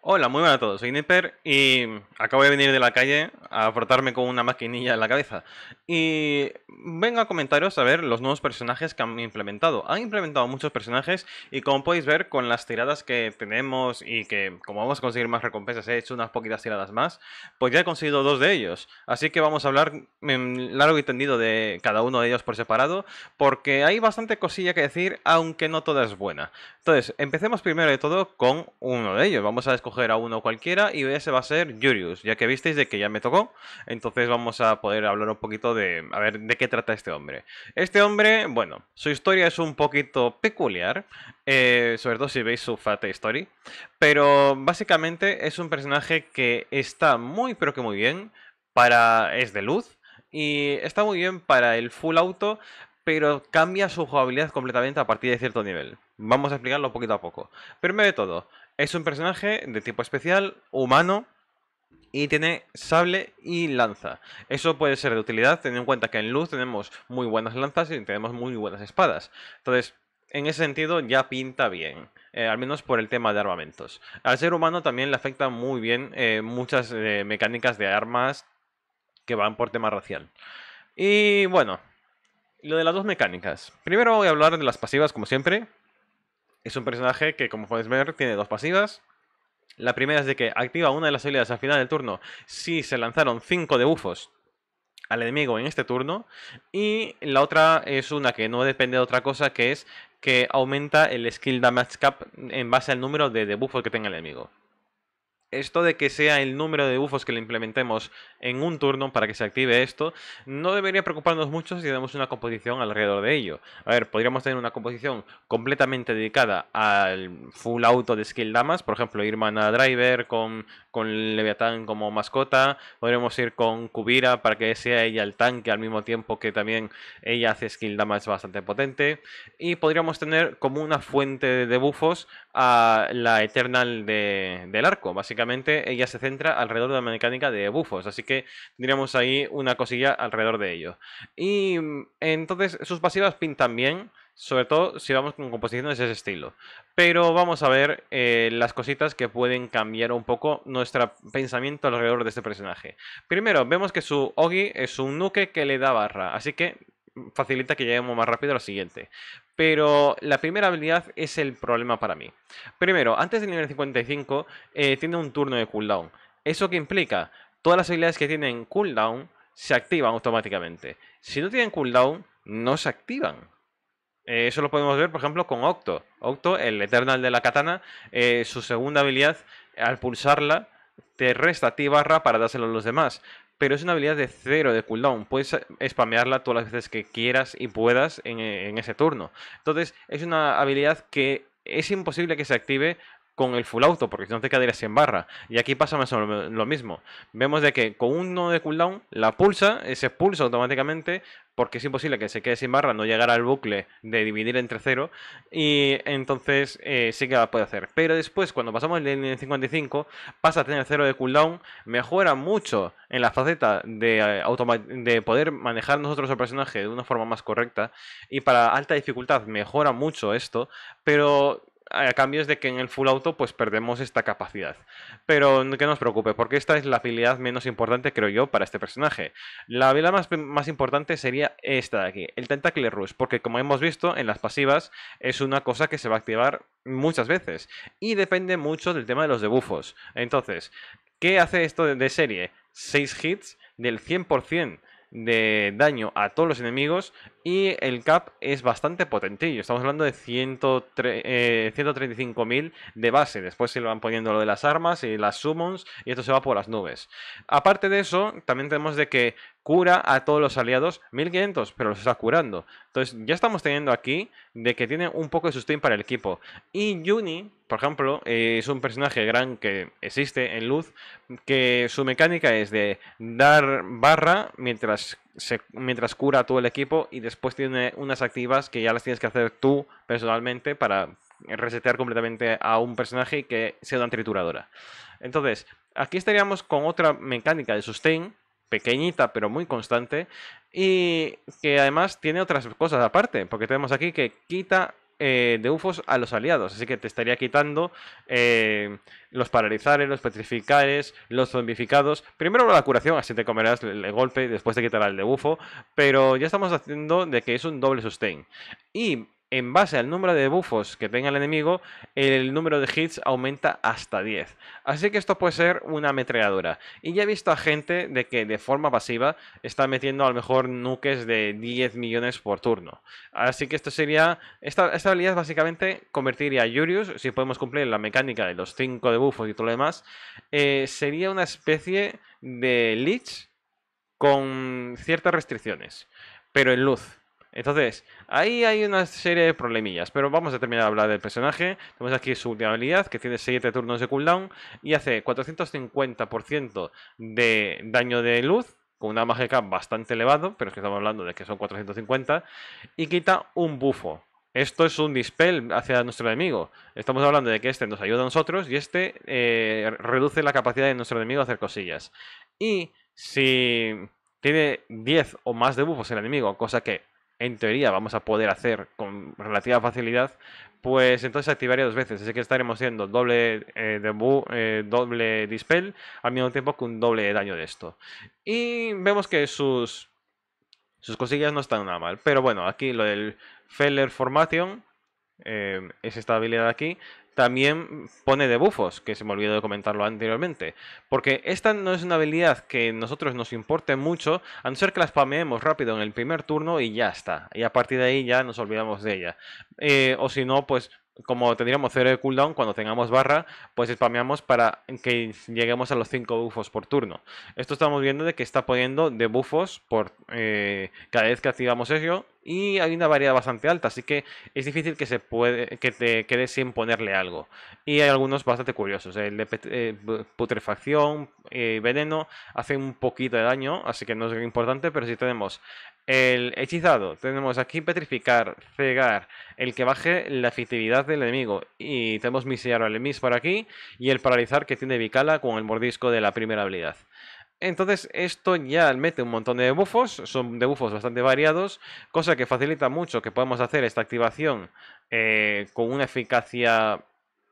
Hola, muy buenas a todos, soy Nipper y acabo de venir de la calle a frotarme con una maquinilla en la cabeza. Y vengo a comentaros a ver los nuevos personajes que han implementado. Han implementado muchos personajes y como podéis ver con las tiradas que tenemos y que como vamos a conseguir más recompensas he hecho unas poquitas tiradas más, pues ya he conseguido dos de ellos. Así que vamos a hablar largo y tendido de cada uno de ellos por separado porque hay bastante cosilla que decir aunque no toda es buena. Entonces, empecemos primero de todo con uno de ellos. Vamos a a uno cualquiera y ese va a ser Yurius, ya que visteis de que ya me tocó. Entonces vamos a poder hablar un poquito de, a ver, de qué trata este hombre. Este hombre, bueno, su historia es un poquito peculiar, eh, sobre todo si veis su Fate Story, pero básicamente es un personaje que está muy pero que muy bien para... es de luz. Y está muy bien para el full auto, pero cambia su jugabilidad completamente a partir de cierto nivel. Vamos a explicarlo poquito a poco. Primero de todo, es un personaje de tipo especial, humano, y tiene sable y lanza. Eso puede ser de utilidad, teniendo en cuenta que en luz tenemos muy buenas lanzas y tenemos muy buenas espadas. Entonces, en ese sentido ya pinta bien, eh, al menos por el tema de armamentos. Al ser humano también le afectan muy bien eh, muchas eh, mecánicas de armas que van por tema racial. Y bueno, lo de las dos mecánicas. Primero voy a hablar de las pasivas como siempre, es un personaje que, como puedes ver, tiene dos pasivas. La primera es de que activa una de las habilidades al final del turno si se lanzaron 5 debufos al enemigo en este turno. Y la otra es una que no depende de otra cosa, que es que aumenta el skill damage cap en base al número de debufos que tenga el enemigo esto de que sea el número de bufos que le implementemos en un turno para que se active esto, no debería preocuparnos mucho si tenemos una composición alrededor de ello. A ver, podríamos tener una composición completamente dedicada al full auto de skill damas, por ejemplo, Irmana Driver con, con Leviatán como mascota, podríamos ir con Kubira para que sea ella el tanque al mismo tiempo que también ella hace skill damas bastante potente, y podríamos tener como una fuente de bufos a la Eternal del arco, básicamente básicamente ella se centra alrededor de la mecánica de bufos, así que tendríamos ahí una cosilla alrededor de ello. Y mm, entonces sus pasivas pintan bien, sobre todo si vamos con composiciones de ese estilo. Pero vamos a ver eh, las cositas que pueden cambiar un poco nuestro pensamiento alrededor de este personaje. Primero, vemos que su Ogi es un nuke que le da barra, así que facilita que lleguemos más rápido a siguiente pero la primera habilidad es el problema para mí. Primero, antes del nivel 55, eh, tiene un turno de cooldown. ¿Eso qué implica? Todas las habilidades que tienen cooldown se activan automáticamente. Si no tienen cooldown, no se activan. Eh, eso lo podemos ver, por ejemplo, con Octo. Octo, el Eternal de la katana, eh, su segunda habilidad, al pulsarla, te resta ti barra para dárselo a los demás pero es una habilidad de cero de cooldown. Puedes eh, spamearla todas las veces que quieras y puedas en, eh, en ese turno. Entonces, es una habilidad que es imposible que se active con el full auto, porque si no te quedaría sin barra Y aquí pasa más o menos lo mismo. Vemos de que con uno de cooldown la pulsa, se expulsa automáticamente, porque es imposible que se quede sin barra, no llegara al bucle de dividir entre cero, y entonces eh, sí que la puede hacer. Pero después, cuando pasamos el 55, pasa a tener cero de cooldown, mejora mucho en la faceta de, eh, de poder manejar nosotros el personaje de una forma más correcta, y para alta dificultad mejora mucho esto, pero a cambio es de que en el full auto pues perdemos esta capacidad. Pero que no os preocupe, porque esta es la habilidad menos importante, creo yo, para este personaje. La habilidad más, más importante sería esta de aquí, el Tentacle Rush, porque como hemos visto en las pasivas, es una cosa que se va a activar muchas veces. Y depende mucho del tema de los debufos. Entonces, ¿qué hace esto de serie? 6 hits del 100% de daño a todos los enemigos y el cap es bastante potentillo. Estamos hablando de 135.000 eh, de base. Después se lo van poniendo lo de las armas y las summons y esto se va por las nubes. Aparte de eso, también tenemos de que cura a todos los aliados 1500, pero los está curando. Entonces ya estamos teniendo aquí de que tiene un poco de sustain para el equipo. Y Juni, por ejemplo, eh, es un personaje gran que existe en Luz, que su mecánica es de dar barra mientras, se, mientras cura a todo el equipo y después tiene unas activas que ya las tienes que hacer tú personalmente para resetear completamente a un personaje que sea una trituradora. Entonces, aquí estaríamos con otra mecánica de sustain pequeñita pero muy constante y que además tiene otras cosas aparte, porque tenemos aquí que quita eh, de UFOs a los aliados, así que te estaría quitando eh, los paralizares, los petrificares, los zombificados. Primero la curación, así te comerás el, golpe golpe, después te quitará el de pero ya estamos haciendo de que es un doble sustain. Y en base al número de bufos que tenga el enemigo, el número de hits aumenta hasta 10. Así que esto puede ser una ametralladora. Y ya he visto a gente de que de forma pasiva está metiendo a lo mejor nuques de 10 millones por turno. Así que esto sería... Esta, habilidad básicamente convertiría a Yurius, si podemos cumplir la mecánica de los 5 de bufos y todo lo demás, eh, sería una especie de Lich con ciertas restricciones, pero en luz. Entonces, ahí hay una serie de problemillas, pero vamos a terminar de hablar del personaje. Tenemos aquí su última habilidad, que tiene 7 turnos de cooldown y hace 450% de daño de luz, con una mágica bastante elevado, pero es que estamos hablando de que son 450, y quita un bufo. Esto es un dispel hacia nuestro enemigo. Estamos hablando de que este nos ayuda a nosotros y este eh, reduce la capacidad de nuestro enemigo a hacer cosillas. Y si tiene 10 o más de bufos el enemigo, cosa que en teoría vamos a poder hacer con relativa facilidad, pues entonces activaría dos veces. Así que estaremos haciendo doble eh, eh, doble dispel, al mismo tiempo con un doble daño de esto. Y vemos que sus, sus cosillas no están nada mal. Pero bueno, aquí lo del Feller Formation, eh, es esta habilidad aquí, también pone debufos, que se me olvidó de comentarlo anteriormente. Porque esta no es una habilidad que a nosotros nos importe mucho, a no ser que la spameemos rápido en el primer turno y ya está. Y a partir de ahí ya nos olvidamos de ella. Eh, o si no, pues como tendríamos 0 de cooldown, cuando tengamos barra, pues spameamos para que lleguemos a los 5 bufos por turno. Esto estamos viendo de que está poniendo de bufos por eh, cada vez que activamos eso y hay una variedad bastante alta, así que es difícil que se puede que te quedes sin ponerle algo. Y hay algunos bastante curiosos, el de eh, putrefacción, eh, veneno, hace un poquito de daño, así que no es importante, pero si tenemos el hechizado. Tenemos aquí petrificar, cegar, el que baje la efectividad del enemigo. Y tenemos misillar al emis por aquí. Y el paralizar que tiene Vicala con el mordisco de la primera habilidad. Entonces esto ya mete un montón de debufos, son debufos bastante variados, cosa que facilita mucho que podamos hacer esta activación eh, con una eficacia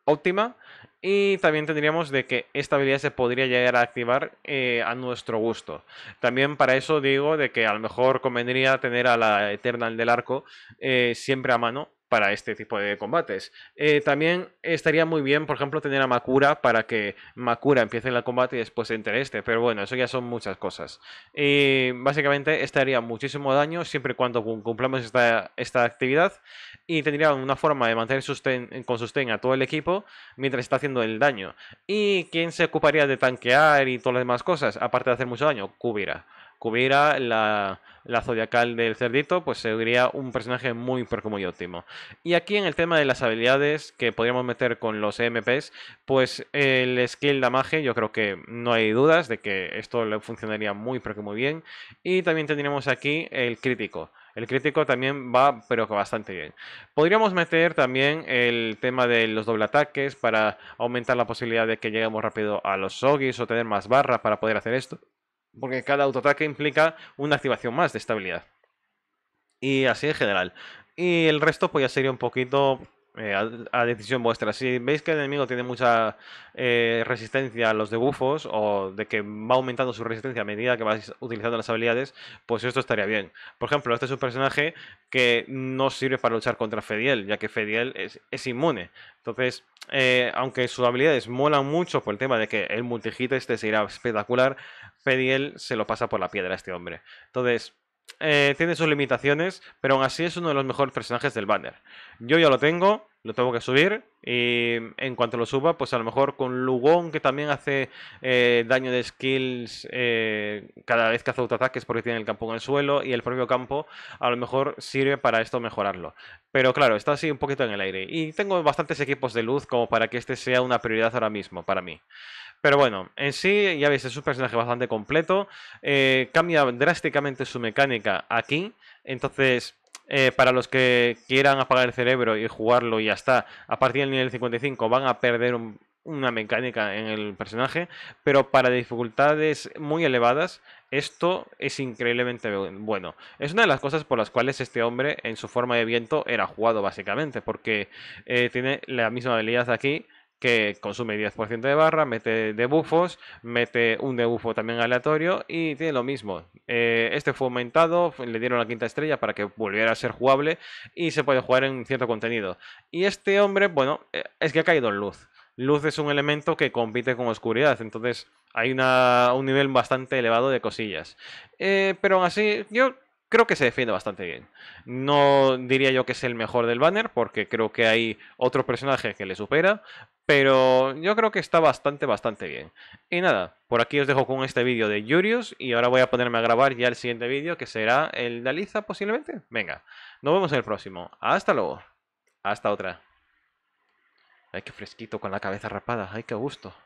óptima. Y también tendríamos de que esta habilidad se podría llegar a activar eh, a nuestro gusto. También para eso digo de que a lo mejor convendría tener a la Eternal del arco eh, siempre a mano para este tipo de combates. Eh, también estaría muy bien, por ejemplo, tener a Makura para que Makura empiece el combate y después entre este, pero bueno, eso ya son muchas cosas. Y básicamente estaría muchísimo daño siempre y cuando cumplamos esta, esta actividad y tendría una forma de mantener con sustén a todo el equipo mientras está haciendo el daño. ¿Y quién se ocuparía de tanquear y todas las demás cosas? Aparte de hacer mucho daño, Kubira cubiera la, zodiacal del cerdito, pues sería un personaje muy, pero muy óptimo. Y aquí en el tema de las habilidades que podríamos meter con los EMPs pues el skill damage, yo creo que no hay dudas de que esto le funcionaría muy, pero muy bien. Y también tendríamos aquí el crítico. El crítico también va, pero que bastante bien. Podríamos meter también el tema de los doble ataques para aumentar la posibilidad de que lleguemos rápido a los zogis o tener más barras para poder hacer esto porque cada autoataque implica una activación más de estabilidad. Y así en general. Y el resto pues ya sería un poquito eh, a, decisión vuestra. Si veis que el enemigo tiene mucha eh, resistencia a los debuffos o de que va aumentando su resistencia a medida que vais utilizando las habilidades, pues esto estaría bien. Por ejemplo, este es un personaje que no sirve para luchar contra Fediel, ya que Fediel es, inmune. Entonces, eh, aunque sus habilidades molan mucho por el tema de que el multihit este se irá espectacular, Fediel se lo pasa por la piedra a este hombre. Entonces, eh, tiene sus limitaciones, pero aún así es uno de los mejores personajes del banner. Yo ya lo tengo, lo tengo que subir y en cuanto lo suba, pues a lo mejor con Lugon que también hace eh, daño de skills eh, cada vez que hace autoataques porque tiene el campo en el suelo y el propio campo a lo mejor sirve para esto mejorarlo. Pero claro, está así un poquito en el aire y tengo bastantes equipos de luz como para que este sea una prioridad ahora mismo para mí. Pero bueno, en sí, ya veis, es un personaje bastante completo. Eh, cambia drásticamente su mecánica aquí. Entonces, eh, para los que quieran apagar el cerebro y jugarlo y ya está, a partir del nivel 55 van a perder una mecánica en el personaje, pero para dificultades muy elevadas esto es increíblemente bueno. Es una de las cosas por las cuales este hombre en su forma de viento era jugado básicamente, porque eh, tiene la misma habilidad aquí que consume 10% de barra, mete debuffos, mete un debuffo también aleatorio y tiene lo mismo. Eh, este fue aumentado, le dieron la quinta estrella para que volviera a ser jugable y se puede jugar en cierto contenido. Y este hombre, bueno, eh, es que ha caído en luz. Luz es un elemento que compite con oscuridad, entonces hay un nivel bastante elevado de cosillas. Eh, pero aún así, yo creo que se defiende bastante bien. No diría yo que es el mejor del banner, porque creo que hay otro personaje que le supera, pero yo creo que está bastante, bastante bien. Y nada, por aquí os dejo con este vídeo de Yurius y ahora voy a ponerme a grabar ya el siguiente vídeo que será el de Aliza posiblemente. Venga, nos vemos en el próximo. Hasta luego. Hasta otra. Ay, qué fresquito con la cabeza rapada. Ay, qué gusto.